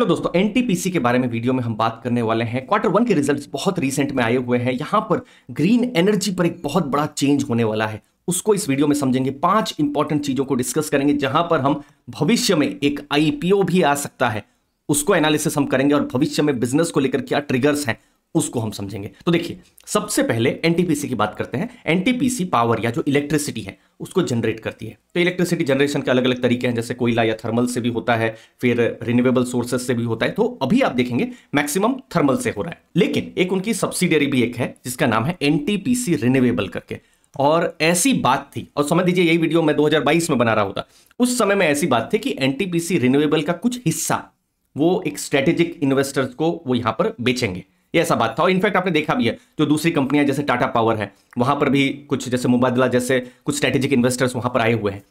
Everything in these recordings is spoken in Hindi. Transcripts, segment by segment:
हेलो दोस्तों एनटीपीसी के बारे में वीडियो में हम बात करने वाले हैं क्वार्टर वन के रिजल्ट्स बहुत रिसेंट में आए हुए हैं यहां पर ग्रीन एनर्जी पर एक बहुत बड़ा चेंज होने वाला है उसको इस वीडियो में समझेंगे पांच इंपॉर्टेंट चीजों को डिस्कस करेंगे जहां पर हम भविष्य में एक आईपीओ भी आ सकता है उसको एनालिसिस हम करेंगे और भविष्य में बिजनेस को लेकर क्या ट्रिगर्स हैं उसको हम समझेंगे तो देखिए सबसे पहले एनटीपीसी की बात करते हैं एनटीपीसी पावर या जो इलेक्ट्रिसिटी है उसको जनरेट करती है तो इलेक्ट्रिसिटी जनरेशन के अलग अलग तरीके हैं जैसे कोयला या थर्मल से भी होता है फिर रिन्यूएबल सोर्सेस से भी होता है तो अभी आप देखेंगे मैक्सिमम थर्मल से हो रहा है लेकिन एक उनकी सब्सिडियरी भी एक है जिसका नाम है एनटीपीसी रिन्यूएबल करके और ऐसी बात थी और समझ लीजिए यही वीडियो मैं 2022 में बना रहा होता उस समय में ऐसी बात थी कि एनटीपीसी रिन्यूएबल का कुछ हिस्सा वो एक स्ट्रेटेजिक इन्वेस्टर्स को वो यहां पर बेचेंगे ये ऐसा बात था और इनफैक्ट आपने देखा भी है जो दूसरी कंपनियां जैसे टाटा पावर है वहां पर भी कुछ जैसे मुबादला जैसे कुछ स्ट्रेटेजिक इन्वेस्टर्स वहां पर आए हुए हैं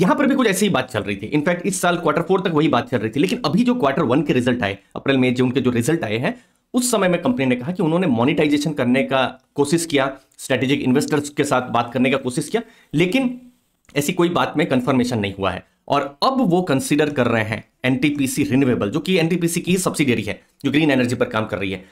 यहां पर भी कुछ ऐसी ही बात चल रही थी इनफैक्ट इस साल क्वार्टर फोर तक वही बात चल रही थी लेकिन अभी जो क्वार्टर वन के रिजल्ट आए अप्रैल मई जून के जो रिजल्ट आए हैं उस समय में कंपनी ने कहा कि उन्होंने मोनिटाइजेशन करने का कोशिश किया स्ट्रेटेजिक इन्वेस्टर्स के साथ बात करने का कोशिश किया लेकिन ऐसी कोई बात में कंफर्मेशन नहीं हुआ है और अब वो कंसिडर कर रहे हैं एनटीपीसी रिन्यूएबल जो कि एनटीपीसी की ही सब्सिडियरी है जो ग्रीन एनर्जी पर काम कर रही है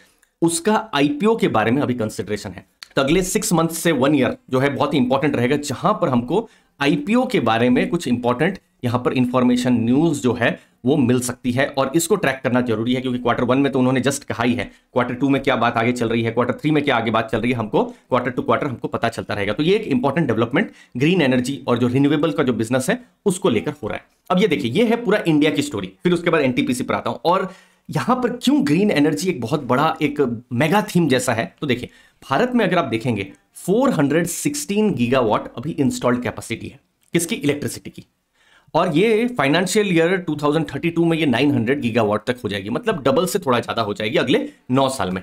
उसका आईपीओ के बारे में अभी कंसिडरेशन है तो अगले सिक्स मंथ से वन ईयर जो है बहुत ही इंपॉर्टेंट रहेगा जहां पर हमको आईपीओ के बारे में कुछ इंपॉर्टेंट यहां पर इंफॉर्मेशन न्यूज जो है वो मिल सकती है और इसको ट्रैक करना जरूरी है क्योंकि क्वार्टर वन में तो उन्होंने जस्ट कहा ही है क्वार्टर टू में क्या बात आगे चल रही है क्वार्टर थ्री में क्या आगे बात चल रही है हमको क्वार्टर टू क्वार्टर हमको पता चलता रहेगा तो ये एक इंपॉर्टेंट डेवलपमेंट ग्रीन एनर्जी और जो रिन्यूएबल का जो बिजनेस है उसको लेकर हो रहा है अब ये देखिए ये है पूरा इंडिया की स्टोरी फिर उसके बाद एनटीपीसी पर आता हूं और यहां पर क्यों ग्रीन एनर्जी एक बहुत बड़ा एक मेगा थीम जैसा है तो देखिए भारत में अगर आप देखेंगे 416 गीगावाट अभी इंस्टॉल्ड कैपेसिटी है किसकी इलेक्ट्रिसिटी की और ये फाइनेंशियल ईयर 2032 में ये 900 गीगावाट तक हो जाएगी मतलब डबल से थोड़ा ज़्यादा हो जाएगी अगले नौ साल में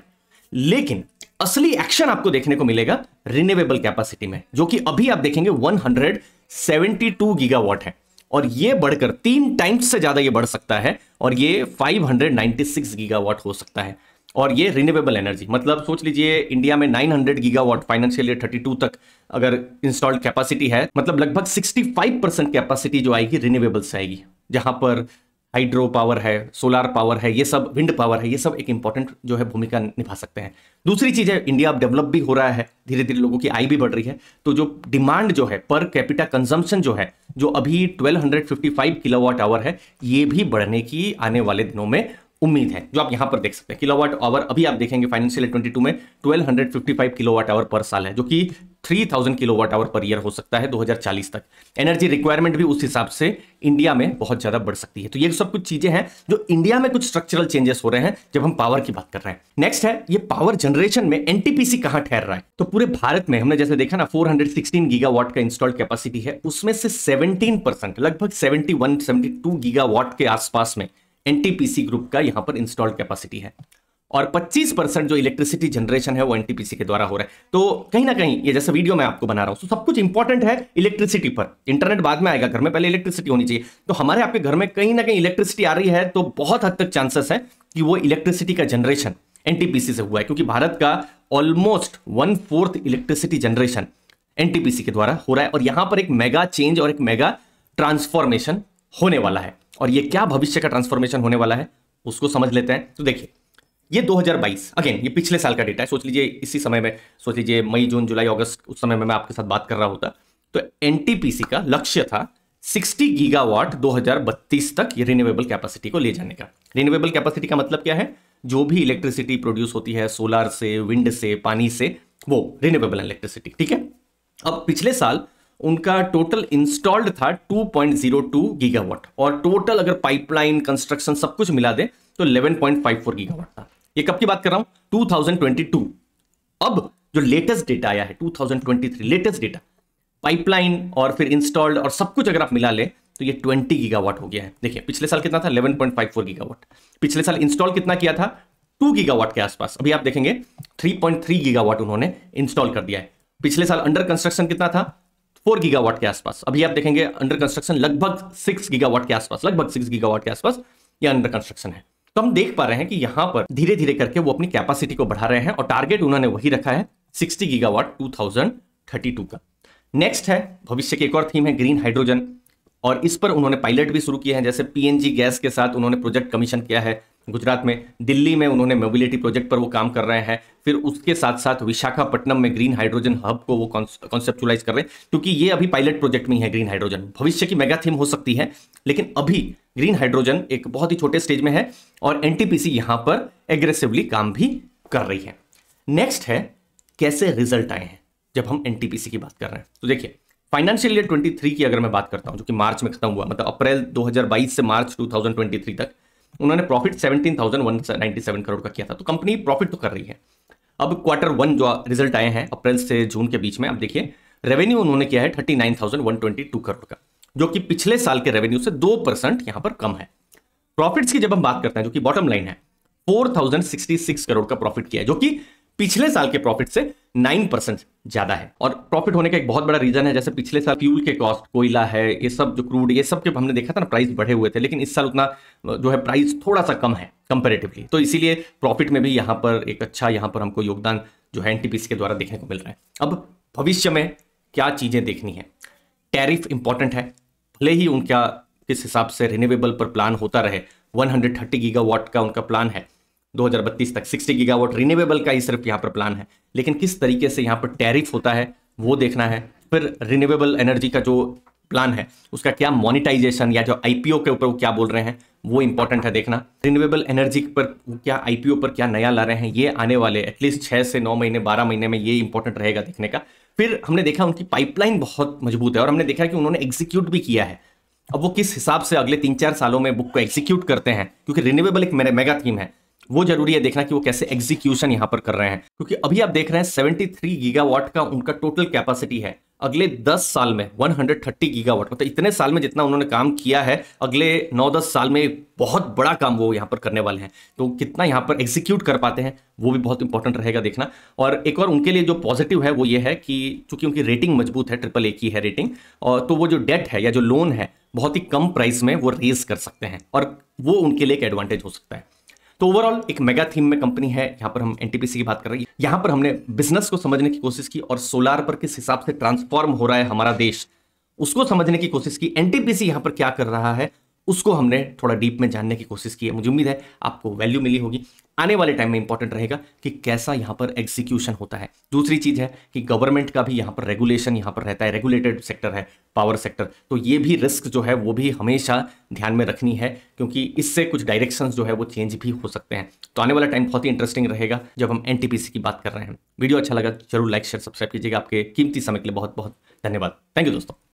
लेकिन असली एक्शन आपको देखने को मिलेगा रिन्यूएबल कैपेसिटी में जो कि अभी आप देखेंगे 172 गीगावाट है और ये बढ़कर तीन टाइम्स से ज़्यादा ये बढ़ सकता है और ये 596 गीगावाट हो सकता है और ये रिन्यूएबल एनर्जी मतलब सोच लीजिए इंडिया में 900 गीगावाट फाइनेंशियल ईयर 32 तक अगर इंस्टॉल्ड कैपेसिटी है मतलब लगभग 65 परसेंट कैपेसिटी जो आएगी रिन्यूएबल से आएगी जहां पर हाइड्रो पावर है सोलार पावर है ये सब विंड पावर है ये सब एक इंपॉर्टेंट जो है भूमिका निभा सकते हैं दूसरी चीज़ है इंडिया अब डेवलप भी हो रहा है धीरे धीरे लोगों की आय भी बढ़ रही है तो जो डिमांड जो है पर कैपिटा कंजम्पशन जो है जो अभी 1255 किलोवाट आवर है ये भी बढ़ने की आने वाले दिनों में उम्मीद है जो आप यहाँ पर देख सकते हैं किलोवाट आवर अभी आप देखेंगे फाइनेंशियल ट्वेंटी टू में 1255 किलोवाट आवर पर साल है जो कि 3000 किलोवाट आवर पर ईयर हो सकता है 2040 तक एनर्जी रिक्वायरमेंट भी उस हिसाब से इंडिया में बहुत ज़्यादा बढ़ सकती है तो ये सब कुछ चीज़ें हैं जो इंडिया में कुछ स्ट्रक्चरल चेंजेस हो रहे हैं जब हम पावर की बात कर रहे हैं नेक्स्ट है ये पावर जनरेशन में एनटीपीसी कहाँ ठहर रहा है तो पूरे भारत में हमने जैसे देखा ना 416 गीगावाट का इंस्टॉल्ड कैपेसिटी है उसमें से 17 परसेंट लगभग 71 72 गीगावाट के आसपास में एन ग्रुप का यहां पर इंस्टॉल्ड कैपेसिटी है और 25 परसेंट जो इलेक्ट्रिसिटी जनरेशन है वो एनटीपीसी के द्वारा हो रहा है तो कहीं ना कहीं ये जैसे वीडियो मैं आपको बना रहा हूं तो सब कुछ इंपॉर्टेंट है इलेक्ट्रिसिटी पर इंटरनेट बाद में आएगा घर में पहले इलेक्ट्रिसिटी होनी चाहिए तो हमारे आपके घर में कहीं ना कहीं इलेक्ट्रिसिटी आ रही है तो बहुत हद तक चांसेस है कि वो इलेक्ट्रिसिटी का जनरेशन एनटीपीसी से हुआ है क्योंकि भारत का almost one fourth electricity generation NTPC के द्वारा हो रहा है और यहां पर एक मेगा चेंज और एक मेगा ट्रांसफॉर्मेशन होने वाला है और ये क्या भविष्य का ट्रांसफॉर्मेशन होने वाला है उसको समझ लेते हैं तो देखिए ये 2022 अगेन ये पिछले साल का डेटा है सोच लीजिए इसी समय में सोच लीजिए मई जून जुलाई अगस्त उस समय में मैं आपके साथ बात कर रहा होता तो एन का लक्ष्य था 60 गीगावाट 2032 तक ये रिन्यूएबल कैपेसिटी को ले जाने का रिन्यूएबल कैपेसिटी का मतलब क्या है जो भी इलेक्ट्रिसिटी प्रोड्यूस होती है सोलर से विंड से पानी से वो रिन्यूएबल इलेक्ट्रिसिटी ठीक है अब पिछले साल उनका टोटल इंस्टॉल्ड था 2.02 गीगावाट और टोटल अगर पाइपलाइन कंस्ट्रक्शन सब कुछ मिला दे तो 11.54 गीगावाट था ये कब की बात कर रहा हूं 2022 अब जो लेटेस्ट डेटा आया है 2023 लेटेस्ट डेटा पाइपलाइन और फिर इंस्टॉल्ड और सब कुछ अगर आप मिला ले तो ये 20 गीगावाट हो गया है देखिए पिछले साल कितना था 11.54 गीगावाट पिछले साल इंस्टॉल कितना किया था 2 गीगावाट के आसपास अभी आप देखेंगे 3.3 गीगावाट उन्होंने इंस्टॉल कर दिया है पिछले साल अंडर कंस्ट्रक्शन कितना था फोर गीगावाट के आसपास अभी आप देखेंगे अंडर कंस्ट्रक्शन लगभग सिक्स गीगावाट के आसपास लगभग सिक्स गीगावाट के आसपास ये अंडर कंस्ट्रक्शन है तो हम देख पा रहे हैं कि यहाँ पर धीरे धीरे करके वो अपनी कैपेसिटी को बढ़ा रहे हैं और टारगेट उन्होंने वही रखा है sixty gigawatt two thousand thirty two का नेक्स्ट है भविष्य की एक और थीम है ग्रीन हाइड्रोजन और इस पर उन्होंने पायलट भी शुरू किया है जैसे पीएनजी गैस के साथ उन्होंने प्रोजेक्ट कमीशन किया है गुजरात में दिल्ली में उन्होंने मोबिलिटी प्रोजेक्ट पर वो काम कर रहे हैं फिर उसके साथ साथ विशाखापट्टनम में ग्रीन हाइड्रोजन हब को वो कॉन्सेप्चुलाइज कर रहे हैं क्योंकि ये अभी पायलट प्रोजेक्ट में ही है ग्रीन हाइड्रोजन भविष्य की मेगा थीम हो सकती है लेकिन अभी ग्रीन हाइड्रोजन एक बहुत ही छोटे स्टेज में है और एनटीपीसी यहां पर एग्रेसिवली काम भी कर रही है नेक्स्ट है कैसे रिजल्ट आए हैं जब हम एनटीपीसी की बात कर रहे हैं तो देखिए फाइनेंशियल ईयर 23 की अगर मैं बात करता हूं जो कि मार्च में खत्म हुआ मतलब अप्रैल 2022 से मार्च 2023 तक उन्होंने प्रॉफिट सेवन करोड़ का किया था तो कंपनी प्रॉफिट तो कर रही है अब क्वार्टर वन जो रिजल्ट आए हैं अप्रैल से जून के बीच में आप देखिए रेवेन्यू उन्होंने किया है thirty nine thousand one twenty two crore का जो कि पिछले साल के रेवेन्यू से दो परसेंट यहां पर कम है प्रॉफिट्स की जब हम बात करते हैं जो कि बॉटम लाइन है four thousand sixty six crore का प्रॉफिट किया है जो कि पिछले साल के प्रॉफिट से नाइन परसेंट ज्यादा है और प्रॉफिट होने का एक बहुत बड़ा रीजन है जैसे पिछले साल फ्यूल के कॉस्ट कोयला है ये सब जो क्रूड ये सब के हमने देखा था ना प्राइस बढ़े हुए थे लेकिन इस साल उतना जो है प्राइस थोड़ा सा कम है कंपेरेटिवली तो इसीलिए प्रॉफिट में भी यहाँ पर एक अच्छा यहाँ पर हमको योगदान जो है एनटीपीसी के द्वारा देखने को मिल रहा है अब भविष्य में क्या चीजें देखनी है टैरिफ इंपॉर्टेंट है भले ही उनका किस हिसाब से रिन्यूएबल पर प्लान होता रहे 130 गीगावाट का उनका प्लान है 2032 तक 60 गीगावाट रिन्यूएबल का ही सिर्फ यहाँ पर प्लान है लेकिन किस तरीके से यहाँ पर टैरिफ होता है वो देखना है फिर रिन्यूएबल एनर्जी का जो प्लान है उसका क्या मोनिटाइजेशन या जो आईपीओ के ऊपर वो क्या बोल रहे हैं वो इंपॉर्टेंट है देखना रिन्यूएबल एनर्जी पर क्या आईपीओ पर क्या नया ला रहे हैं ये आने वाले एटलीस्ट छः से नौ महीने बारह महीने में ये इंपॉर्टेंट रहेगा देखने का फिर हमने देखा उनकी पाइपलाइन बहुत मजबूत है और हमने देखा कि उन्होंने एग्जीक्यूट भी किया है अब वो किस हिसाब से अगले तीन चार सालों में बुक को एग्जीक्यूट करते हैं क्योंकि रिन्यूएबल एक मेरे मेगा थीम है वो जरूरी है देखना कि वो कैसे एग्जीक्यूशन यहाँ पर कर रहे हैं क्योंकि अभी आप देख रहे हैं सेवेंटी थ्री गीगावाट का उनका टोटल कैपेसिटी है अगले 10 साल में 130 गीगावाट मतलब तो इतने साल में जितना उन्होंने काम किया है अगले 9-10 साल में बहुत बड़ा काम वो यहाँ पर करने वाले हैं तो कितना यहाँ पर एग्जीक्यूट कर पाते हैं वो भी बहुत इंपॉर्टेंट रहेगा देखना और एक और उनके लिए जो पॉजिटिव है वो ये है कि चूंकि उनकी रेटिंग मजबूत है ट्रिपल ए की है रेटिंग और तो वो जो डेट है या जो लोन है बहुत ही कम प्राइस में वो रेज कर सकते हैं और वो उनके लिए एक एडवांटेज हो सकता है तो ओवरऑल एक मेगा थीम में कंपनी है यहां पर हम एनटीपीसी की बात कर रहे हैं यहां पर हमने बिजनेस को समझने की कोशिश की और सोलार पर किस हिसाब से ट्रांसफॉर्म हो रहा है हमारा देश उसको समझने की कोशिश की एनटीपीसी यहां पर क्या कर रहा है उसको हमने थोड़ा डीप में जानने की कोशिश की है मुझे उम्मीद है आपको वैल्यू मिली होगी आने वाले टाइम में इंपॉर्टेंट रहेगा कि कैसा यहाँ पर एग्जीक्यूशन होता है दूसरी चीज़ है कि गवर्नमेंट का भी यहाँ पर रेगुलेशन यहाँ पर रहता है रेगुलेटेड सेक्टर है पावर सेक्टर तो ये भी रिस्क जो है वो भी हमेशा ध्यान में रखनी है क्योंकि इससे कुछ डायरेक्शन जो है वो चेंज भी हो सकते हैं तो आने वाला टाइम बहुत ही इंटरेस्टिंग रहेगा जब हम एन की बात कर रहे हैं वीडियो अच्छा लगा जरूर लाइक शेयर सब्सक्राइब कीजिएगा आपके कीमती समय के लिए बहुत बहुत धन्यवाद थैंक यू दोस्तों